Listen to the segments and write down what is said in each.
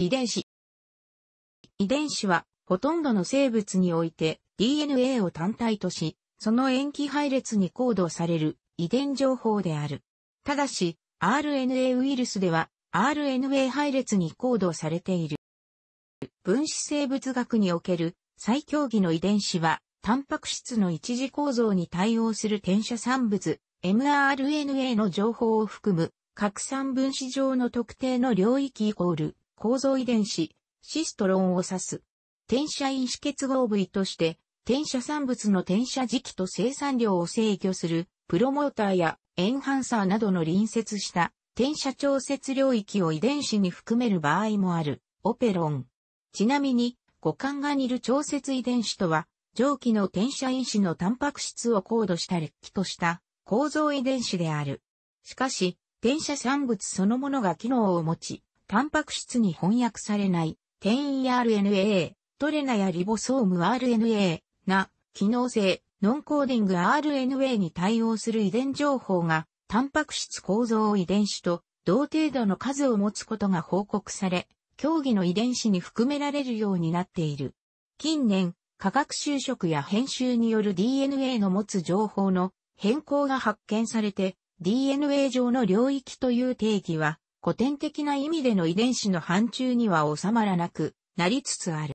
遺伝子。遺伝子は、ほとんどの生物において DNA を単体とし、その塩基配列にコードされる遺伝情報である。ただし、RNA ウイルスでは RNA 配列にコードされている。分子生物学における最強義の遺伝子は、タンパク質の一次構造に対応する転写産物、mRNA の情報を含む、核酸分子上の特定の領域イコール、構造遺伝子、シストロンを指す。転写因子結合部位として、転写産物の転写時期と生産量を制御する、プロモーターやエンハンサーなどの隣接した転写調節領域を遺伝子に含める場合もある、オペロン。ちなみに、五感が似る調節遺伝子とは、上記の転写因子のタンパク質を高度した劣気とした構造遺伝子である。しかし、転写産物そのものが機能を持ち、タンパク質に翻訳されない、転移 RNA、トレナやリボソーム RNA な、機能性、ノンコーディング RNA に対応する遺伝情報が、タンパク質構造遺伝子と同程度の数を持つことが報告され、競技の遺伝子に含められるようになっている。近年、化学修飾や編集による DNA の持つ情報の変更が発見されて、DNA 上の領域という定義は古典的な意味での遺伝子の範疇には収まらなくなりつつある。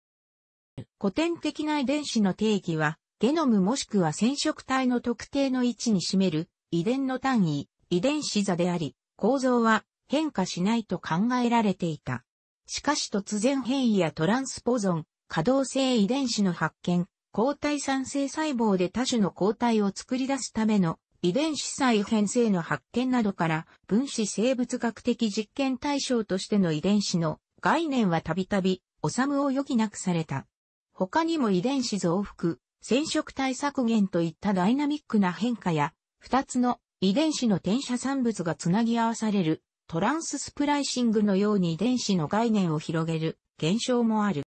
古典的な遺伝子の定義は、ゲノムもしくは染色体の特定の位置に占める遺伝の単位、遺伝子座であり、構造は変化しないと考えられていた。しかし突然変異やトランスポゾン、可動性遺伝子の発見、抗体酸性細胞で多種の抗体を作り出すための遺伝子再編成の発見などから分子生物学的実験対象としての遺伝子の概念はたびたび、収むを余儀なくされた。他にも遺伝子増幅、染色体削減といったダイナミックな変化や、二つの遺伝子の転写産物がつなぎ合わされるトランススプライシングのように遺伝子の概念を広げる現象もある。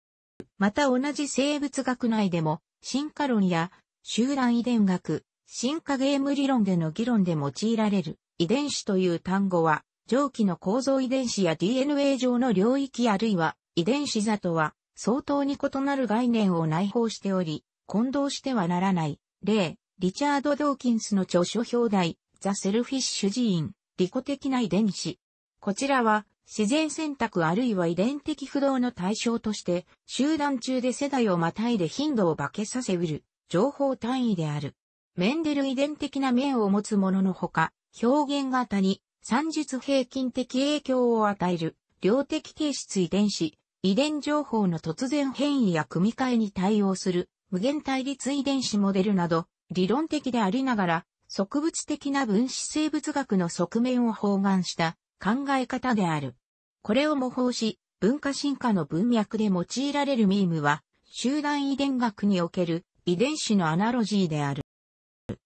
また同じ生物学内でも進化論や集団遺伝学、進化ゲーム理論での議論で用いられる遺伝子という単語は、上記の構造遺伝子や DNA 上の領域あるいは遺伝子座とは相当に異なる概念を内包しており、混同してはならない。例、リチャード・ドーキンスの著書表題、ザ・セルフィッシュ寺院、利己的な遺伝子。こちらは、自然選択あるいは遺伝的不動の対象として、集団中で世代をまたいで頻度を化けさせうる、情報単位である。メンデル遺伝的な面を持つもののほか、表現型に算術平均的影響を与える量的形質遺伝子、遺伝情報の突然変異や組み換えに対応する無限対立遺伝子モデルなど理論的でありながら植物的な分子生物学の側面を包含した考え方である。これを模倣し文化進化の文脈で用いられるミームは集団遺伝学における遺伝子のアナロジーである。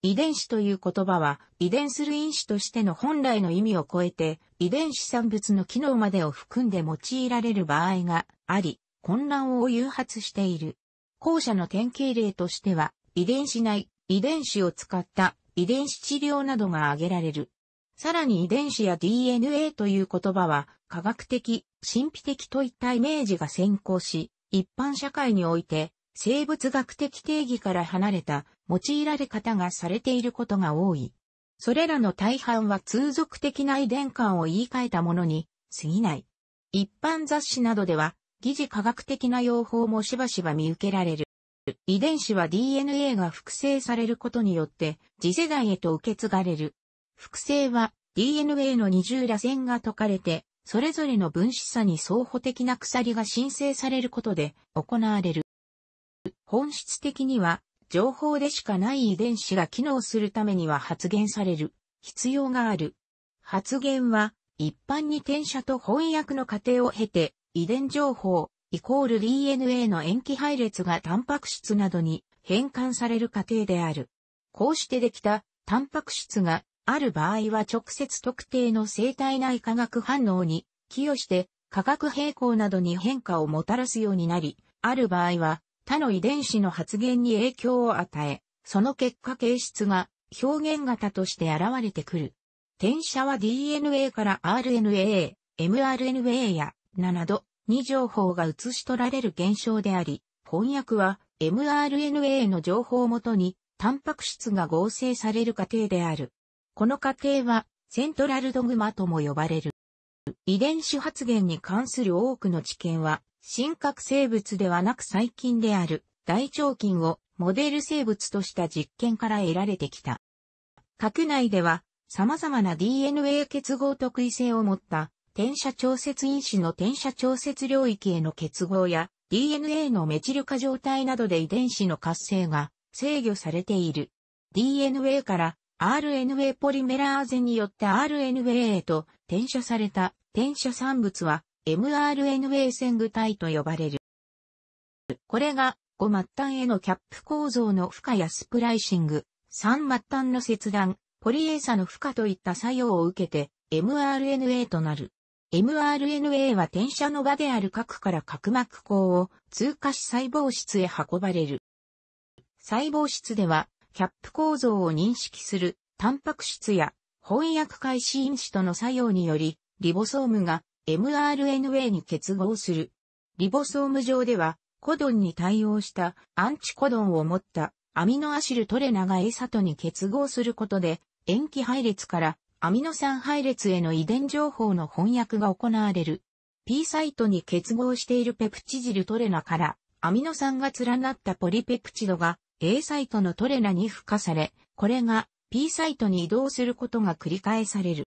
遺伝子という言葉は、遺伝する因子としての本来の意味を超えて、遺伝子産物の機能までを含んで用いられる場合があり、混乱を誘発している。後者の典型例としては、遺伝子内、遺伝子を使った遺伝子治療などが挙げられる。さらに遺伝子や DNA という言葉は、科学的、神秘的といったイメージが先行し、一般社会において生物学的定義から離れた用いられ方がされていることが多い。それらの大半は通俗的な遺伝感を言い換えたものに過ぎない。一般雑誌などでは、疑似科学的な用法もしばしば見受けられる。遺伝子は DNA が複製されることによって次世代へと受け継がれる。複製は DNA の二重螺旋が解かれて、それぞれの分子差に相補的な鎖が申請されることで行われる。本質的には、情報でしかない遺伝子が機能するためには発現される必要がある。発現は、一般に転写と翻訳の過程を経て、遺伝情報、イコール DNA の塩基配列がタンパク質などに変換される過程である。こうしてできたタンパク質がある場合は直接特定の生体内化学反応に寄与して化学平衡などに変化をもたらすようになり、ある場合は他の遺伝子の発現に影響を与え、その結果形質が表現型として現れてくる。転写は DNA から RNA、mRNA や7度に情報が移し取られる現象であり、翻訳は mRNA の情報をもとにタンパク質が合成される過程である。この過程はセントラルドグマとも呼ばれる。遺伝子発現に関する多くの知見は真核生物ではなく細菌である大腸菌をモデル生物とした実験から得られてきた。核内では様々な DNA 結合特異性を持った転写調節因子の転写調節領域への結合や DNA のメチル化状態などで遺伝子の活性が制御されている。DNA から RNA ポリメラーゼによって RNA へと転写された転写産物は mRNA 線具体と呼ばれる。これが5末端へのキャップ構造の負荷やスプライシング、3末端の切断、ポリエーサの負荷といった作用を受けて mRNA となる。mRNA は転写の場である核から角膜孔を通過し細胞質へ運ばれる。細胞質では、キャップ構造を認識するタンパク質や翻訳開始因子との作用により、リボソームが mRNA に結合する。リボソーム上では、コドンに対応したアンチコドンを持ったアミノアシルトレナがエサトに結合することで、塩基配列からアミノ酸配列への遺伝情報の翻訳が行われる。P サイトに結合しているペプチジルトレナからアミノ酸が連なったポリペプチドが A サイトのトレナに付加され、これが P サイトに移動することが繰り返される。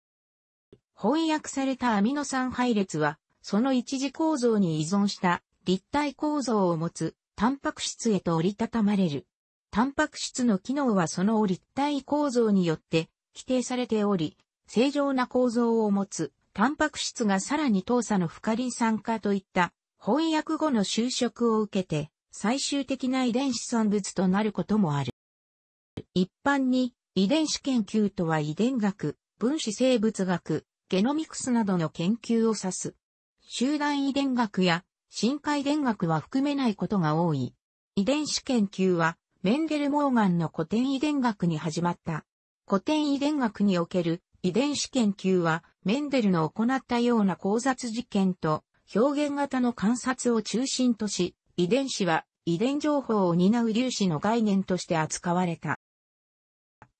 翻訳されたアミノ酸配列は、その一次構造に依存した立体構造を持つタンパク質へと折りたたまれる。タンパク質の機能はその立体構造によって規定されており、正常な構造を持つタンパク質がさらに糖鎖の不可離酸化といった翻訳後の就職を受けて最終的な遺伝子産物となることもある。一般に遺伝子研究とは遺伝学、分子生物学、ゲノミクスなどの研究を指す。集団遺伝学や深海遺伝学は含めないことが多い。遺伝子研究は、メンデル・モーガンの古典遺伝学に始まった。古典遺伝学における遺伝子研究は、メンデルの行ったような考察実験と表現型の観察を中心とし、遺伝子は遺伝情報を担う粒子の概念として扱われた。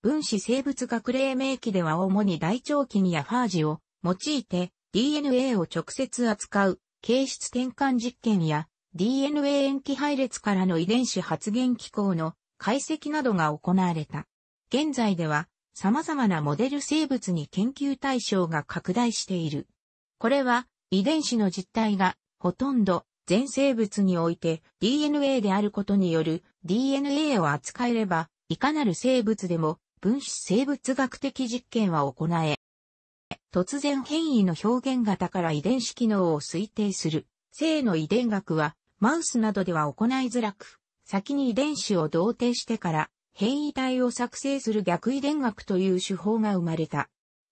分子生物学黎明期では主に大腸菌やファージを用いて DNA を直接扱う形質転換実験や DNA 塩基配列からの遺伝子発現機構の解析などが行われた。現在では様々なモデル生物に研究対象が拡大している。これは遺伝子の実態がほとんど全生物において DNA であることによる DNA を扱えればいかなる生物でも分子生物学的実験は行え、突然変異の表現型から遺伝子機能を推定する、性の遺伝学は、マウスなどでは行いづらく、先に遺伝子を同定してから変異体を作成する逆遺伝学という手法が生まれた。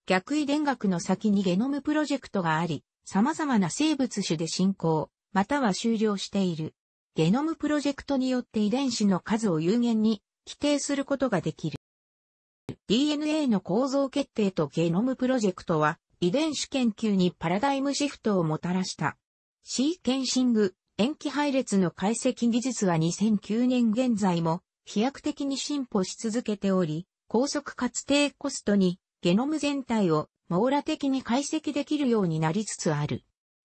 逆遺伝学の先にゲノムプロジェクトがあり、様々な生物種で進行、または終了している。ゲノムプロジェクトによって遺伝子の数を有限に規定することができる。DNA の構造決定とゲノムプロジェクトは、遺伝子研究にパラダイムシフトをもたらした。シーケンシング、塩基配列の解析技術は2009年現在も飛躍的に進歩し続けており、高速かつ低コストにゲノム全体を網羅的に解析できるようになりつつある。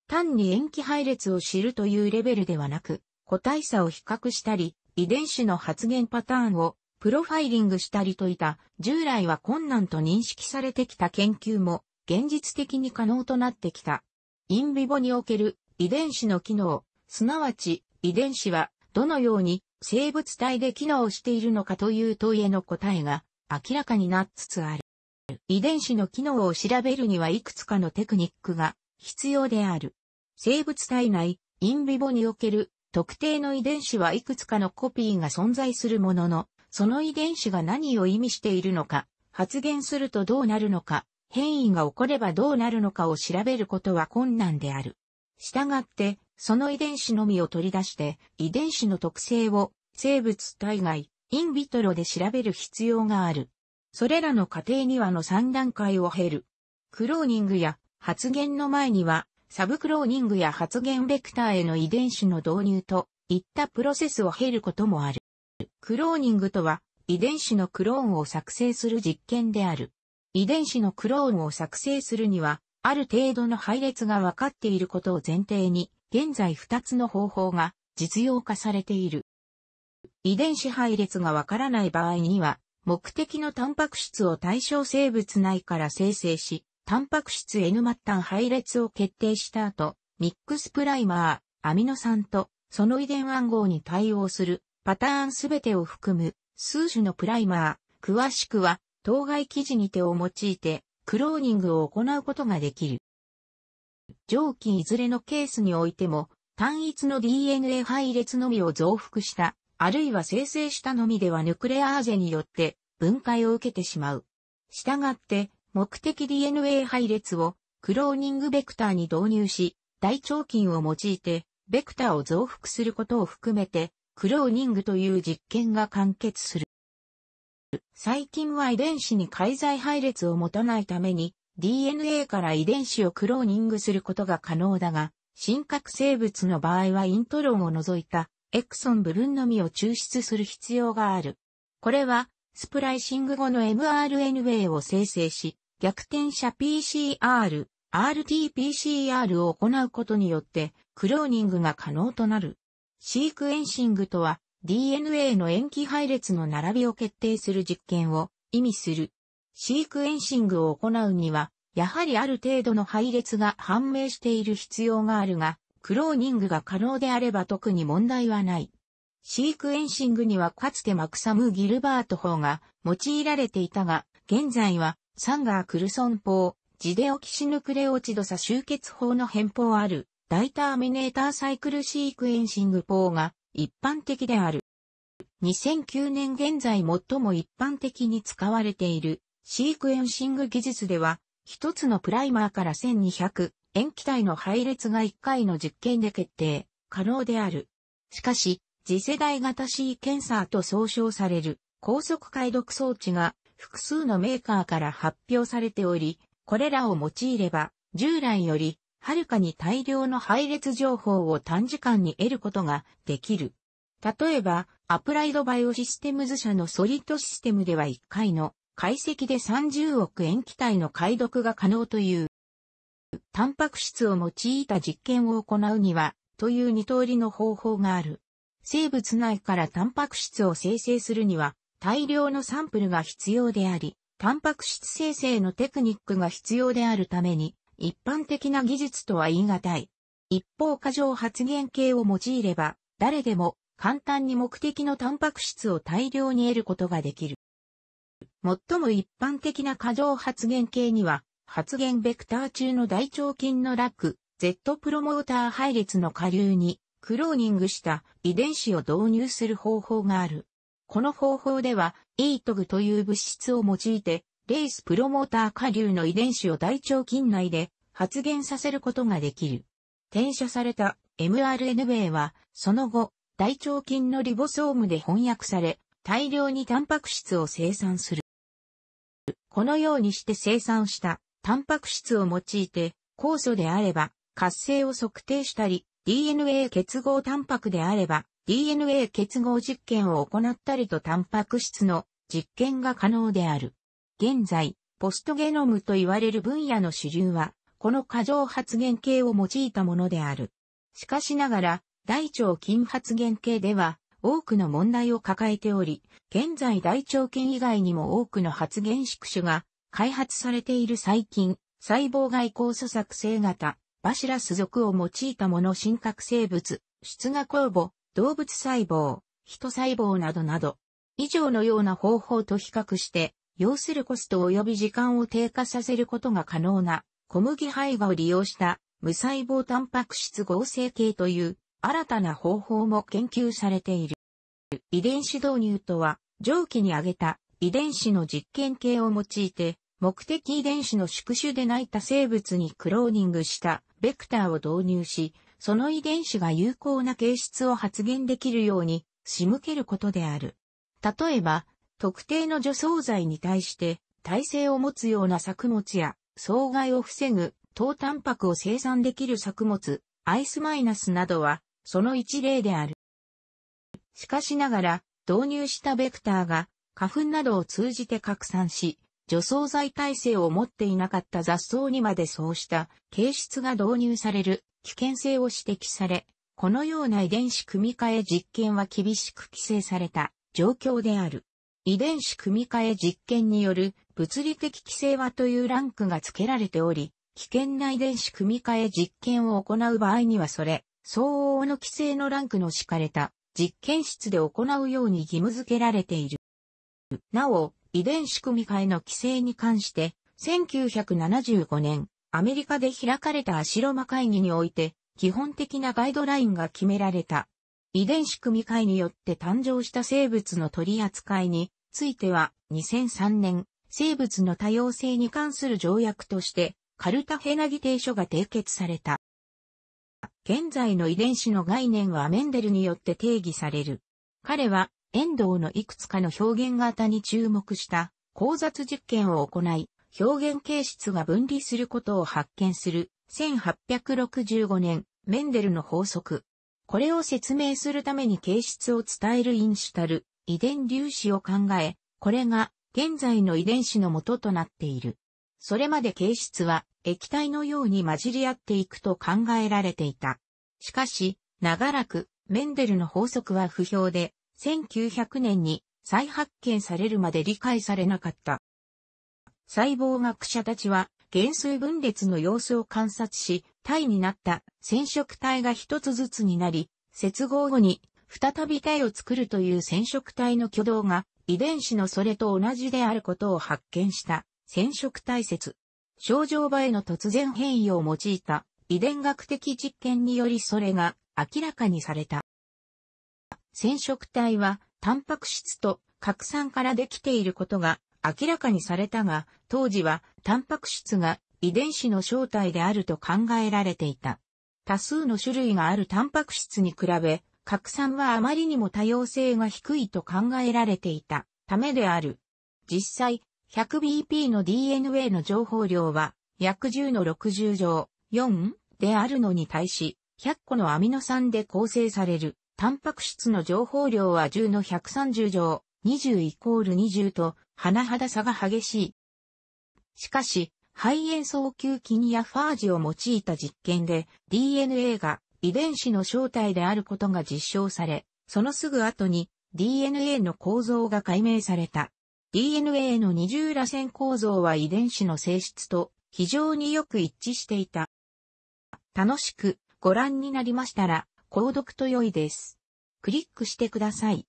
単に塩基配列を知るというレベルではなく、個体差を比較したり、遺伝子の発現パターンをプロファイリングしたりといた、従来は困難と認識されてきた研究も、現実的に可能となってきた。インビボにおける遺伝子の機能、すなわち遺伝子はどのように生物体で機能しているのかという問いへの答えが明らかになっつつある。遺伝子の機能を調べるにはいくつかのテクニックが必要である。生物体内、インビボにおける特定の遺伝子はいくつかのコピーが存在するものの、その遺伝子が何を意味しているのか、発現するとどうなるのか、変異が起こればどうなるのかを調べることは困難である。従って、その遺伝子のみを取り出して、遺伝子の特性を生物体外、インビトロで調べる必要がある。それらの過程にはの3段階を経る。クローニングや発現の前には、サブクローニングや発現ベクターへの遺伝子の導入といったプロセスを経ることもある。クローニングとは、遺伝子のクローンを作成する実験である。遺伝子のクローンを作成するには、ある程度の配列が分かっていることを前提に、現在2つの方法が実用化されている。遺伝子配列が分からない場合には、目的のタンパク質を対象生物内から生成し、タンパク質 N 末端配列を決定した後、ミックスプライマー、アミノ酸と、その遺伝暗号に対応するパターンすべてを含む数種のプライマー、詳しくは当該記事にてを用いてクローニングを行うことができる。上記いずれのケースにおいても単一の DNA 配列のみを増幅したあるいは生成したのみではヌクレアーゼによって分解を受けてしまう。したがって目的 DNA 配列をクローニングベクターに導入し、大腸菌を用いて、ベクターを増幅することを含めて、クローニングという実験が完結する。最近は遺伝子に介在配列を持たないために DNA から遺伝子をクローニングすることが可能だが、真核生物の場合はイントロンを除いたエクソン部分のみを抽出する必要がある。これはスプライシング後の mRNA を生成し、逆転者 PCR、RT-PCR を行うことによってクローニングが可能となる。シークエンシングとは DNA の塩基配列の並びを決定する実験を意味する。シークエンシングを行うには、やはりある程度の配列が判明している必要があるが、クローニングが可能であれば特に問題はない。シークエンシングにはかつてマクサム・ギルバート法が用いられていたが、現在はサンガー・クルソン法、ジデオキシヌクレオチドサ集結法の変法あるダイターミネーターサイクルシークエンシング4が一般的である。2009年現在最も一般的に使われているシークエンシング技術では、一つのプライマーから1200塩基体の配列が1回の実験で決定可能である。しかし、次世代型シーケンサーと総称される高速解読装置が複数のメーカーから発表されており、これらを用いれば従来よりはるかに大量の配列情報を短時間に得ることができる。例えば、アプライドバイオシステムズ社のソリッドシステムでは1回の解析で30億円期体の解読が可能という。タンパク質を用いた実験を行うには、という二通りの方法がある。生物内からタンパク質を生成するには、大量のサンプルが必要であり、タンパク質生成のテクニックが必要であるために、一般的な技術とは言い難い。一方過剰発現系を用いれば、誰でも簡単に目的のタンパク質を大量に得ることができる。最も一般的な過剰発現系には、発現ベクター中の大腸菌のラック、Z プロモーター配列の下流に、クローニングした遺伝子を導入する方法がある。この方法では、e ートグという物質を用いて、レースプロモーター下流の遺伝子を大腸菌内で発現させることができる。転写された mRNA は、その後、大腸菌のリボソームで翻訳され、大量にタンパク質を生産する。このようにして生産したタンパク質を用いて、酵素であれば活性を測定したり、DNA 結合タンパクであれば DNA 結合実験を行ったりとタンパク質の実験が可能である。現在、ポストゲノムと言われる分野の主流は、この過剰発現系を用いたものである。しかしながら、大腸菌発現系では、多くの問題を抱えており、現在大腸菌以外にも多くの発現宿主が開発されている細菌、細胞外酵素作成型、バシラス属を用いたもの真核生物、出芽酵母、動物細胞、人細胞などなど、以上のような方法と比較して、要するコスト及び時間を低下させることが可能な小麦胚芽を利用した無細胞タンパク質合成系という新たな方法も研究されている。遺伝子導入とは上記に挙げた遺伝子の実験系を用いて目的遺伝子の宿主でない他生物にクローニングしたベクターを導入し、その遺伝子が有効な形質を発現できるように仕向けることである。例えば、特定の除草剤に対して耐性を持つような作物や障害を防ぐ糖タンパクを生産できる作物、アイスマイナスなどはその一例である。しかしながら導入したベクターが花粉などを通じて拡散し、除草剤耐性を持っていなかった雑草にまでそうした形質が導入される危険性を指摘され、このような遺伝子組み換え実験は厳しく規制された状況である。遺伝子組み換え実験による物理的規制はというランクが付けられており、危険な遺伝子組み換え実験を行う場合にはそれ、相応の規制のランクの敷かれた実験室で行うように義務付けられている。なお、遺伝子組み換えの規制に関して、1975年、アメリカで開かれたアシロマ会議において、基本的なガイドラインが決められた。遺伝子組み換えによって誕生した生物の取り扱いについては2003年、生物の多様性に関する条約として、カルタヘナ議定書が締結された。現在の遺伝子の概念はメンデルによって定義される。彼は、遠藤のいくつかの表現型に注目した交雑実験を行い、表現形質が分離することを発見する1865年、メンデルの法則。これを説明するために形質を伝えるインシュタル、遺伝粒子を考え、これが現在の遺伝子の元となっている。それまで形質は液体のように混じり合っていくと考えられていた。しかし、長らくメンデルの法則は不評で、1900年に再発見されるまで理解されなかった。細胞学者たちは減数分裂の様子を観察し、体になった染色体が一つずつになり、接合後に再び体を作るという染色体の挙動が遺伝子のそれと同じであることを発見した染色体説。症状場への突然変異を用いた遺伝学的実験によりそれが明らかにされた。染色体はタンパク質と核酸からできていることが明らかにされたが、当時はタンパク質が遺伝子の正体であると考えられていた。多数の種類があるタンパク質に比べ、拡散はあまりにも多様性が低いと考えられていたためである。実際、100BP の DNA の情報量は約10の60乗4であるのに対し、100個のアミノ酸で構成されるタンパク質の情報量は10の130乗20イコール20と、甚だ差が激しい。しかし、肺炎早球菌やファージを用いた実験で DNA が遺伝子の正体であることが実証され、そのすぐ後に DNA の構造が解明された。DNA の二重螺旋構造は遺伝子の性質と非常によく一致していた。楽しくご覧になりましたら、購読と良いです。クリックしてください。